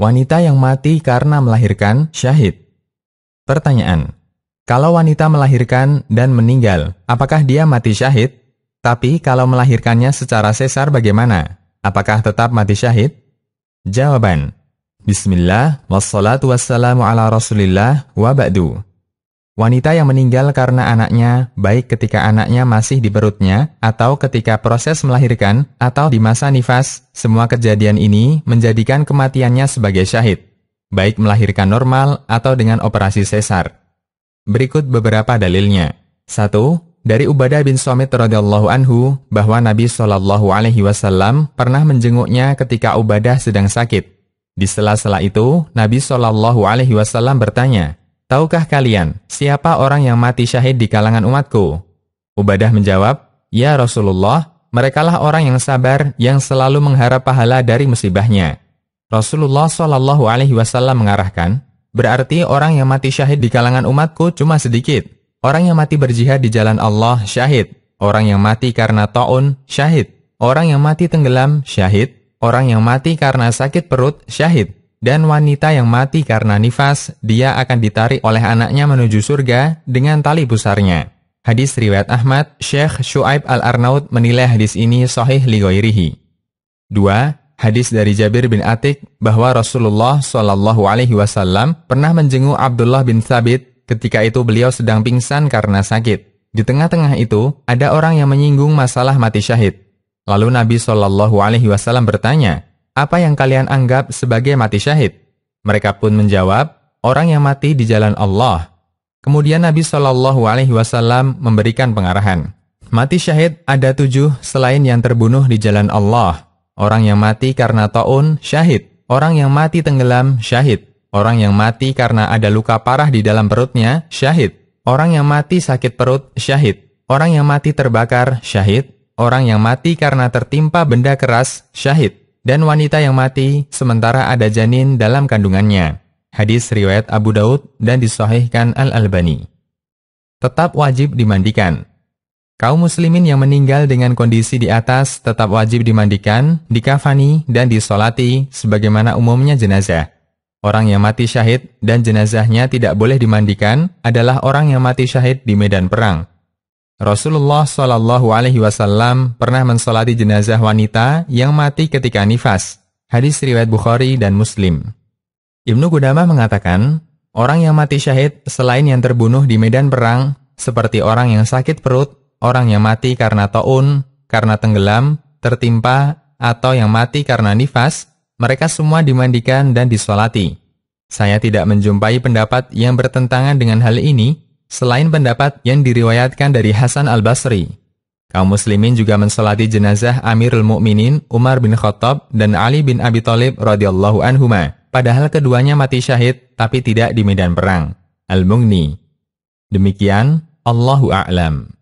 Wanita yang mati karena melahirkan syahid. Pertanyaan: Kalau wanita melahirkan dan meninggal, apakah dia mati syahid? Tapi kalau melahirkannya secara sesar bagaimana? Apakah tetap mati syahid? Jawaban: Bismillah, wassalatu wassalamu ala rasulillah, wa ba'du. Wanita yang meninggal karena anaknya, baik ketika anaknya masih di perutnya, atau ketika proses melahirkan, atau di masa nifas, semua kejadian ini menjadikan kematiannya sebagai syahid, baik melahirkan normal atau dengan operasi sesar. Berikut beberapa dalilnya. 1. Dari Ubadah bin Somit radhiyallahu anhu bahwa Nabi Shallallahu alaihi wasallam pernah menjenguknya ketika Ubadah sedang sakit. Di sela-sela itu, Nabi Shallallahu alaihi wasallam bertanya, Tahukah kalian, siapa orang yang mati syahid di kalangan umatku? Ubadah menjawab, Ya Rasulullah, merekalah orang yang sabar, yang selalu mengharap pahala dari musibahnya. Rasulullah Shallallahu Alaihi Wasallam mengarahkan, berarti orang yang mati syahid di kalangan umatku cuma sedikit. Orang yang mati berjihad di jalan Allah syahid. Orang yang mati karena taun syahid. Orang yang mati tenggelam syahid. Orang yang mati karena sakit perut syahid. Dan wanita yang mati karena nifas, dia akan ditarik oleh anaknya menuju surga dengan tali pusarnya. Hadis riwayat Ahmad, Syekh Shu'aib Al-Arnaud menilai hadis ini sahih ligoirihi. 2. Hadis dari Jabir bin Atik bahwa Rasulullah Shallallahu Alaihi Wasallam pernah menjenguk Abdullah bin Sabit ketika itu beliau sedang pingsan karena sakit. Di tengah-tengah itu ada orang yang menyinggung masalah mati syahid. Lalu Nabi Shallallahu Alaihi Wasallam bertanya, apa yang kalian anggap sebagai mati syahid? Mereka pun menjawab, orang yang mati di jalan Allah. Kemudian Nabi Shallallahu Alaihi Wasallam memberikan pengarahan. Mati syahid ada tujuh selain yang terbunuh di jalan Allah. Orang yang mati karena taun syahid. Orang yang mati tenggelam syahid. Orang yang mati karena ada luka parah di dalam perutnya syahid. Orang yang mati sakit perut syahid. Orang yang mati terbakar syahid. Orang yang mati karena tertimpa benda keras syahid dan wanita yang mati sementara ada janin dalam kandungannya. Hadis riwayat Abu Daud dan disohihkan Al-Albani. Tetap wajib dimandikan. Kaum muslimin yang meninggal dengan kondisi di atas tetap wajib dimandikan, dikafani, dan disolati sebagaimana umumnya jenazah. Orang yang mati syahid dan jenazahnya tidak boleh dimandikan adalah orang yang mati syahid di medan perang, Rasulullah Shallallahu Alaihi Wasallam pernah mensolati jenazah wanita yang mati ketika nifas. Hadis riwayat Bukhari dan Muslim. Ibnu Qudamah mengatakan, orang yang mati syahid selain yang terbunuh di medan perang, seperti orang yang sakit perut, orang yang mati karena taun, karena tenggelam, tertimpa, atau yang mati karena nifas, mereka semua dimandikan dan disolati. Saya tidak menjumpai pendapat yang bertentangan dengan hal ini, Selain pendapat yang diriwayatkan dari Hasan al-Basri, kaum muslimin juga mensolati jenazah Amirul Mukminin Umar bin Khattab dan Ali bin Abi Thalib radhiyallahu anhuma. Padahal keduanya mati syahid tapi tidak di medan perang. Al-Mughni. Demikian, Allahu a'lam.